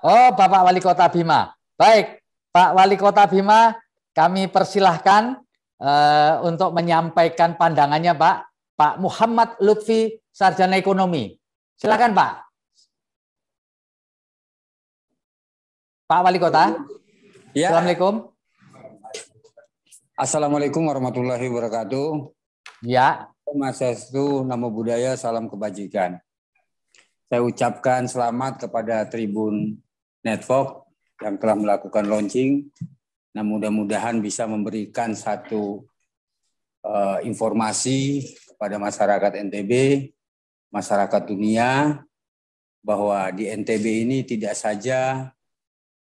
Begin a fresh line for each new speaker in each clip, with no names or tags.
Oh, Bapak Wali Kota Bima. Baik, Pak Wali Kota Bima, kami persilahkan uh, untuk menyampaikan pandangannya, Pak. Pak Muhammad Lutfi, Sarjana Ekonomi. Silakan, Pak. Pak Wali Kota. Ya. Assalamualaikum.
Assalamualaikum warahmatullahi wabarakatuh. Ya. Mas Sestu, Namo Budaya, Salam Kebajikan. Saya ucapkan selamat kepada Tribun Network yang telah melakukan launching. Nah, mudah-mudahan bisa memberikan satu uh, informasi kepada masyarakat NTB, masyarakat dunia, bahwa di NTB ini tidak saja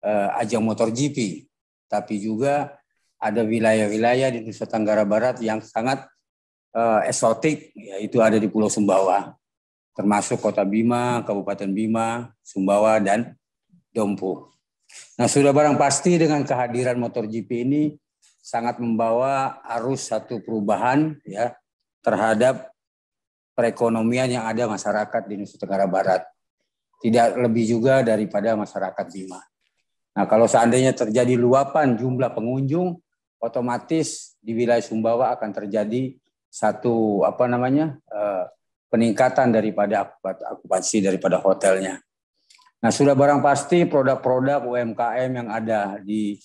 uh, ajang motor GP, tapi juga ada wilayah-wilayah di Nusa Tenggara Barat yang sangat uh, eksotik, yaitu ada di Pulau Sumbawa, termasuk Kota Bima, Kabupaten Bima, Sumbawa, dan Dompu. Nah sudah barang pasti dengan kehadiran motor GP ini sangat membawa arus satu perubahan ya terhadap perekonomian yang ada masyarakat di Nusa Tenggara Barat. Tidak lebih juga daripada masyarakat Bima. Nah, kalau seandainya terjadi luapan jumlah pengunjung, otomatis di wilayah Sumbawa akan terjadi satu apa namanya eh, peningkatan daripada akupansi daripada hotelnya. Nah, sudah barang pasti produk-produk UMKM yang ada di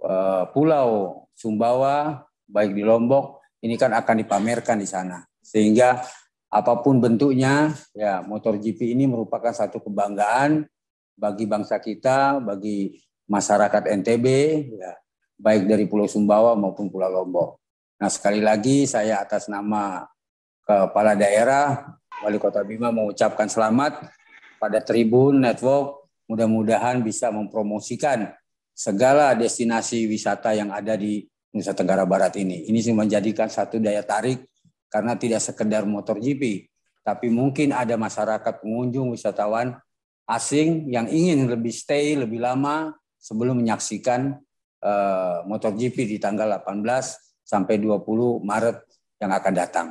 uh, Pulau Sumbawa, baik di Lombok, ini kan akan dipamerkan di sana. Sehingga apapun bentuknya, ya GP ini merupakan satu kebanggaan bagi bangsa kita, bagi masyarakat NTB, ya, baik dari Pulau Sumbawa maupun Pulau Lombok. Nah, sekali lagi saya atas nama Kepala Daerah Wali Kota Bima mengucapkan selamat pada Tribun Network. Mudah-mudahan bisa mempromosikan segala destinasi wisata yang ada di Nusa Tenggara Barat ini. Ini sih menjadikan satu daya tarik karena tidak sekedar motor GP, tapi mungkin ada masyarakat pengunjung wisatawan asing yang ingin lebih stay lebih lama sebelum menyaksikan eh, motor GP di tanggal 18 sampai 20 Maret yang akan datang.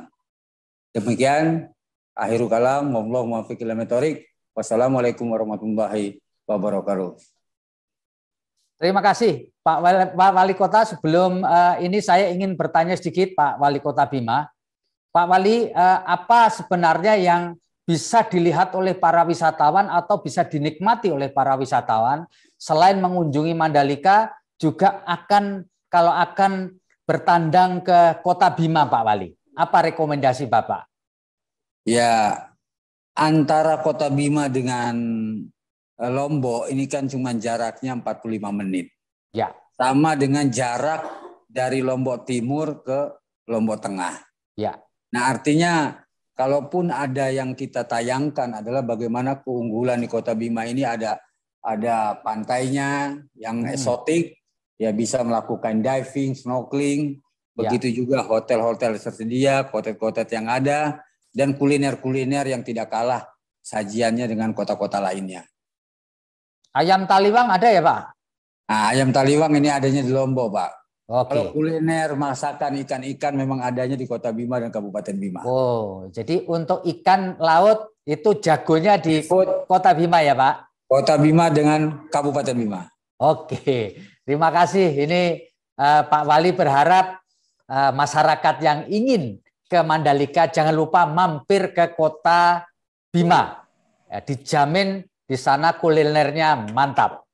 Demikian akhirul kalam, wallahu muwaffiq Wassalamualaikum warahmatullahi wabarakatuh.
Terima kasih Pak Wali, Pak Wali Kota. Sebelum uh, ini saya ingin bertanya sedikit Pak Wali Kota Bima. Pak Wali, uh, apa sebenarnya yang bisa dilihat oleh para wisatawan atau bisa dinikmati oleh para wisatawan selain mengunjungi Mandalika juga akan kalau akan bertandang ke Kota Bima Pak Wali? Apa rekomendasi Bapak?
Ya, antara Kota Bima dengan eh, Lombok ini kan cuma jaraknya 45 menit. Ya. Sama dengan jarak dari Lombok Timur ke Lombok Tengah. Ya. Nah, artinya kalaupun ada yang kita tayangkan adalah bagaimana keunggulan di Kota Bima ini ada ada pantainya yang hmm. eksotik, ya bisa melakukan diving, snorkeling, ya. begitu ya. juga hotel-hotel tersedia, kotet-kotet yang ada, dan kuliner-kuliner yang tidak kalah sajiannya dengan kota-kota lainnya.
Ayam taliwang ada ya Pak? Nah, ayam taliwang ini adanya di Lombok Pak. Okay. Kalau kuliner masakan ikan-ikan memang adanya di Kota Bima dan Kabupaten Bima. Oh, jadi untuk ikan laut itu jagonya di Kota Bima ya Pak? Kota Bima dengan Kabupaten Bima. Oke, terima kasih. Ini uh, Pak Wali berharap uh, masyarakat yang ingin ke Mandalika, jangan lupa mampir ke kota Bima. Ya, dijamin di sana kulinernya mantap.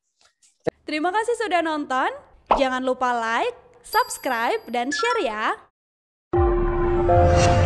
Terima kasih sudah nonton. Jangan lupa like, subscribe, dan share ya.